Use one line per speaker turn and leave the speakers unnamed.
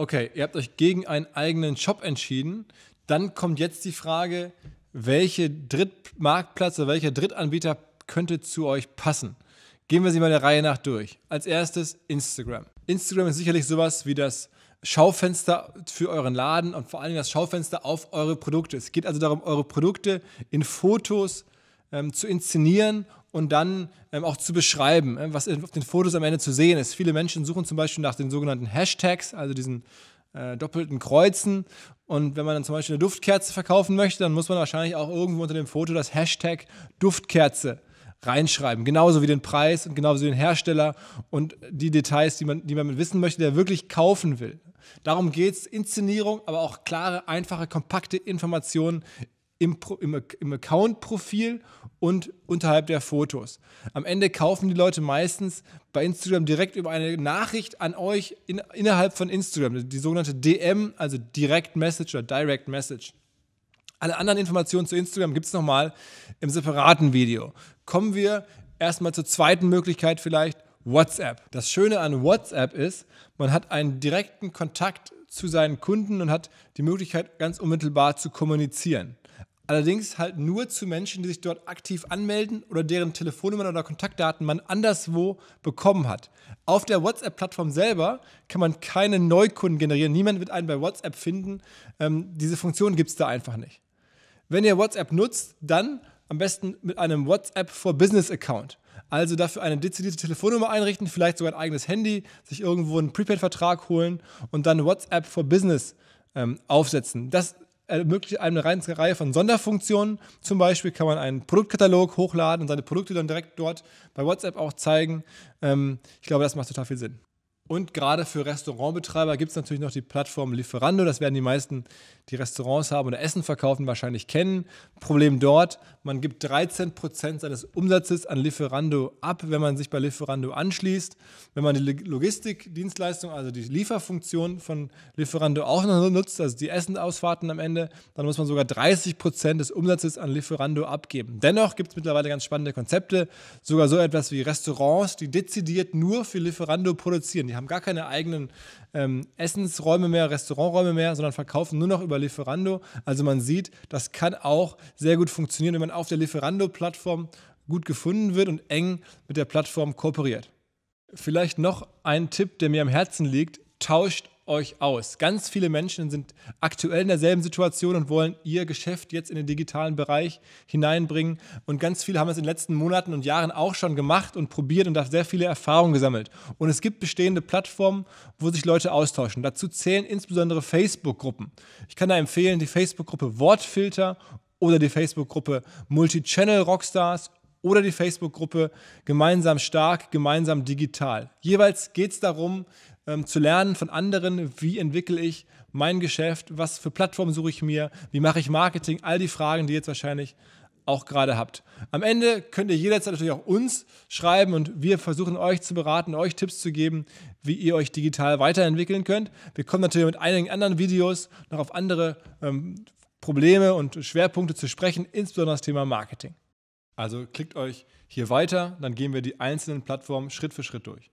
Okay, ihr habt euch gegen einen eigenen Shop entschieden. Dann kommt jetzt die Frage, welche Drittmarktplätze, welcher Drittanbieter könnte zu euch passen? Gehen wir sie mal der Reihe nach durch. Als erstes Instagram. Instagram ist sicherlich sowas wie das Schaufenster für euren Laden und vor allem das Schaufenster auf eure Produkte. Es geht also darum, eure Produkte in Fotos zu ähm, zu inszenieren und dann ähm, auch zu beschreiben, äh, was auf den Fotos am Ende zu sehen ist. Viele Menschen suchen zum Beispiel nach den sogenannten Hashtags, also diesen äh, doppelten Kreuzen. Und wenn man dann zum Beispiel eine Duftkerze verkaufen möchte, dann muss man wahrscheinlich auch irgendwo unter dem Foto das Hashtag Duftkerze reinschreiben. Genauso wie den Preis und genauso wie den Hersteller und die Details, die man, die man wissen möchte, der wirklich kaufen will. Darum geht es, Inszenierung, aber auch klare, einfache, kompakte Informationen im, im, im Account-Profil und unterhalb der Fotos. Am Ende kaufen die Leute meistens bei Instagram direkt über eine Nachricht an euch in, innerhalb von Instagram, die sogenannte DM, also Direct Message oder Direct Message. Alle anderen Informationen zu Instagram gibt es nochmal im separaten Video. Kommen wir erstmal zur zweiten Möglichkeit vielleicht, WhatsApp. Das Schöne an WhatsApp ist, man hat einen direkten Kontakt zu seinen Kunden und hat die Möglichkeit, ganz unmittelbar zu kommunizieren. Allerdings halt nur zu Menschen, die sich dort aktiv anmelden oder deren Telefonnummern oder Kontaktdaten man anderswo bekommen hat. Auf der WhatsApp-Plattform selber kann man keine Neukunden generieren. Niemand wird einen bei WhatsApp finden. Ähm, diese Funktion gibt es da einfach nicht. Wenn ihr WhatsApp nutzt, dann am besten mit einem WhatsApp for Business Account. Also dafür eine dezidierte Telefonnummer einrichten, vielleicht sogar ein eigenes Handy, sich irgendwo einen Prepaid-Vertrag holen und dann WhatsApp for Business ähm, aufsetzen. Das ermöglicht einem eine ganze Reihe von Sonderfunktionen. Zum Beispiel kann man einen Produktkatalog hochladen und seine Produkte dann direkt dort bei WhatsApp auch zeigen. Ähm, ich glaube, das macht total viel Sinn. Und gerade für Restaurantbetreiber gibt es natürlich noch die Plattform Lieferando. Das werden die meisten, die Restaurants haben oder Essen verkaufen, wahrscheinlich kennen. Problem dort, man gibt 13% Prozent seines Umsatzes an Lieferando ab, wenn man sich bei Lieferando anschließt. Wenn man die Logistikdienstleistung, also die Lieferfunktion von Lieferando auch noch nutzt, also die Essenausfahrten am Ende, dann muss man sogar 30% Prozent des Umsatzes an Lieferando abgeben. Dennoch gibt es mittlerweile ganz spannende Konzepte, sogar so etwas wie Restaurants, die dezidiert nur für Lieferando produzieren. Die haben gar keine eigenen ähm, Essensräume mehr, Restauranträume mehr, sondern verkaufen nur noch über Lieferando. Also man sieht, das kann auch sehr gut funktionieren, wenn man auf der Lieferando-Plattform gut gefunden wird und eng mit der Plattform kooperiert. Vielleicht noch ein Tipp, der mir am Herzen liegt. Tauscht euch aus. Ganz viele Menschen sind aktuell in derselben Situation und wollen ihr Geschäft jetzt in den digitalen Bereich hineinbringen. Und ganz viele haben es in den letzten Monaten und Jahren auch schon gemacht und probiert und da sehr viele Erfahrungen gesammelt. Und es gibt bestehende Plattformen, wo sich Leute austauschen. Dazu zählen insbesondere Facebook-Gruppen. Ich kann da empfehlen, die Facebook-Gruppe Wortfilter oder die Facebook-Gruppe Multichannel Rockstars oder die Facebook-Gruppe Gemeinsam stark, gemeinsam digital. Jeweils geht es darum, ähm, zu lernen von anderen, wie entwickle ich mein Geschäft, was für Plattformen suche ich mir, wie mache ich Marketing, all die Fragen, die ihr jetzt wahrscheinlich auch gerade habt. Am Ende könnt ihr jederzeit natürlich auch uns schreiben und wir versuchen euch zu beraten, euch Tipps zu geben, wie ihr euch digital weiterentwickeln könnt. Wir kommen natürlich mit einigen anderen Videos noch auf andere ähm, Probleme und Schwerpunkte zu sprechen, insbesondere das Thema Marketing. Also klickt euch hier weiter, dann gehen wir die einzelnen Plattformen Schritt für Schritt durch.